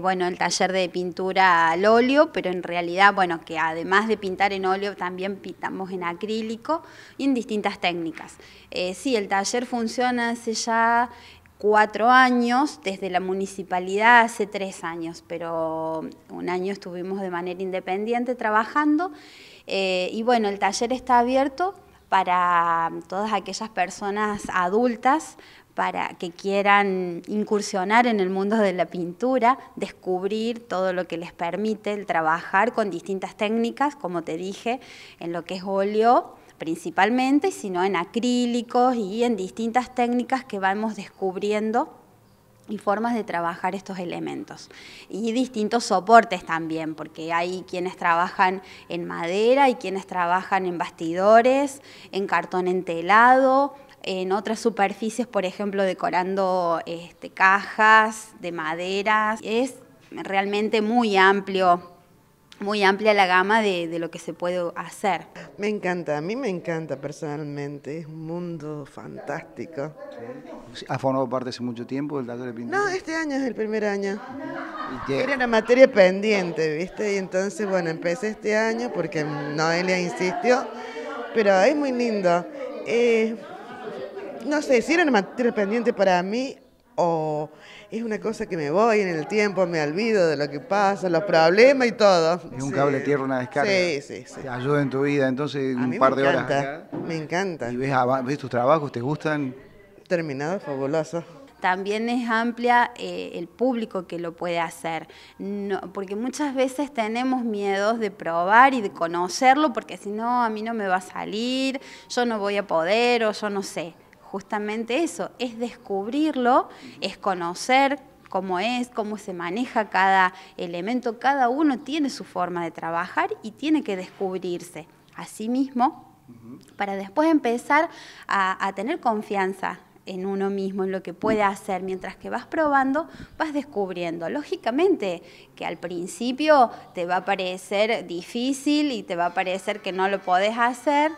Bueno, el taller de pintura al óleo, pero en realidad, bueno, que además de pintar en óleo, también pintamos en acrílico y en distintas técnicas. Eh, sí, el taller funciona hace ya cuatro años, desde la municipalidad hace tres años, pero un año estuvimos de manera independiente trabajando. Eh, y bueno, el taller está abierto para todas aquellas personas adultas, para que quieran incursionar en el mundo de la pintura, descubrir todo lo que les permite el trabajar con distintas técnicas, como te dije, en lo que es óleo principalmente, sino en acrílicos y en distintas técnicas que vamos descubriendo y formas de trabajar estos elementos. Y distintos soportes también, porque hay quienes trabajan en madera, y quienes trabajan en bastidores, en cartón entelado, en otras superficies, por ejemplo, decorando este, cajas de maderas. Es realmente muy amplio, muy amplia la gama de, lo que se puede hacer. Me encanta, a mí me encanta personalmente, es un mundo fantástico. ¿Ha formado parte hace mucho tiempo el taller de pintura? No, este año es el primer año. Era una materia pendiente, ¿viste? Y entonces, bueno, empecé este año porque Noelia insistió, pero es muy lindo no sé, si era una materia pendiente para mí o es una cosa que me voy en el tiempo, me olvido de lo que pasa, los problemas y todo. Es un cable tierra, una descarga. Sí, sí, sí. Te ayuda en tu vida, entonces un par de horas. Me encanta. ¿Y ves, tus trabajos? ¿Te gustan? Terminado, fabuloso. También es amplia eh, el público que lo puede hacer, porque muchas veces tenemos miedos de probar y de conocerlo, porque si no, a mí no me va a salir, yo no voy a poder o yo no sé justamente eso, es descubrirlo, es conocer cómo es, cómo se maneja cada elemento, cada uno tiene su forma de trabajar y tiene que descubrirse a sí mismo para después empezar a, tener confianza en uno mismo, en lo que puede hacer. Mientras que vas probando, vas descubriendo. Lógicamente que al principio te va a parecer difícil y te va a parecer que no lo podés hacer,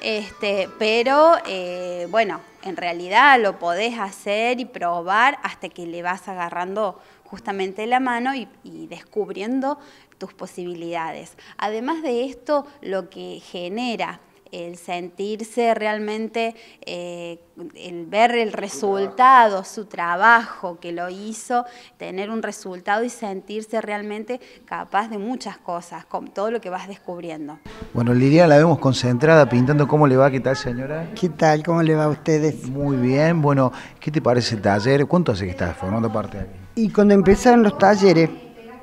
este, pero eh, bueno, en realidad lo podés hacer y probar hasta que le vas agarrando justamente la mano y, descubriendo tus posibilidades. Además de esto, lo que genera el sentirse realmente, eh, el ver el resultado, su trabajo que lo hizo, tener un resultado y sentirse realmente capaz de muchas cosas, con todo lo que vas descubriendo. Bueno, Lidia, la vemos concentrada pintando. ¿Cómo le va? ¿Qué tal, señora? ¿Qué tal? ¿Cómo le va a ustedes? Muy bien. Bueno, ¿qué te parece el taller? ¿Cuánto hace que estás formando parte aquí? Y cuando empezaron los talleres,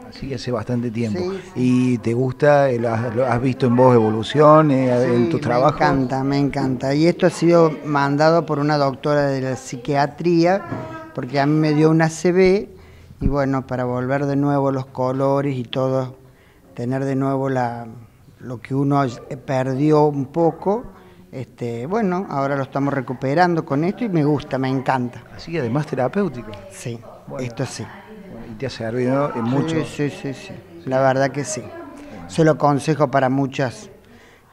Así que hace bastante tiempo. ¿Y te gusta? has, visto en vos evoluciones eh, en tu trabajo? Me encanta, me encanta. Y esto ha sido mandado por una doctora de la psiquiatría, porque a mí me dio una CB, y bueno, para volver de nuevo los colores y todo, tener de nuevo la, lo que uno perdió un poco. Este, bueno, ahora lo estamos recuperando con esto y me gusta, me encanta. Así que además terapéutico. Sí, esto sí te ha servido en mucho. Sí, sí, sí, la verdad que sí. solo Se lo aconsejo para muchas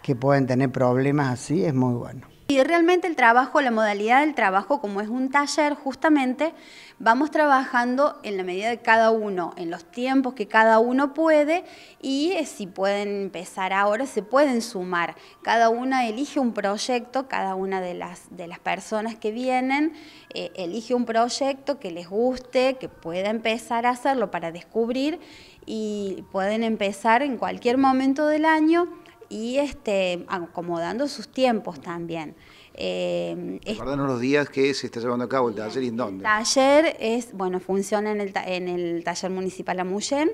que pueden tener problemas así, es muy bueno. Y realmente el trabajo, la modalidad del trabajo, como es un taller, justamente vamos trabajando en la medida de cada uno, en los tiempos que cada uno puede y eh, si pueden empezar ahora, se pueden sumar. Cada una elige un proyecto, cada una de las, de las personas que vienen eh, elige un proyecto que les guste, que pueda empezar a hacerlo para descubrir y pueden empezar en cualquier momento del año y este, acomodando sus tiempos también. Eh, los días que se está llevando a cabo el taller y en dónde. El taller es, bueno, funciona en el, taller municipal Amuyen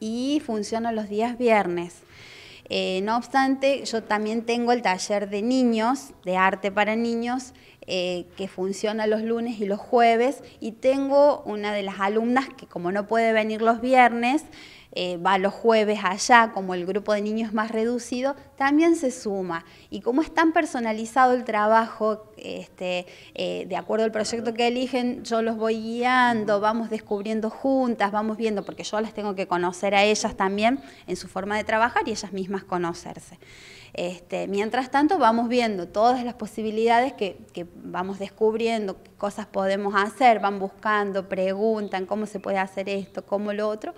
y funciona los días viernes. Eh, no obstante, yo también tengo el taller de niños, de arte para niños, eh, que funciona los lunes y los jueves, y tengo una de las alumnas que como no puede venir los viernes, eh, va los jueves allá, como el grupo de niños más reducido, también se suma. Y como es tan personalizado el trabajo, este, eh, de acuerdo al proyecto que eligen, yo los voy guiando, vamos descubriendo juntas, vamos viendo, porque yo las tengo que conocer a ellas también en su forma de trabajar y ellas mismas conocerse. Este, mientras tanto, vamos viendo todas las posibilidades que, vamos descubriendo, qué cosas podemos hacer, van buscando, preguntan cómo se puede hacer esto, cómo lo otro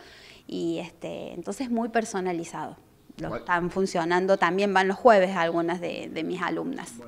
y este, entonces muy personalizado. Lo están funcionando, también van los jueves algunas de, de mis alumnas.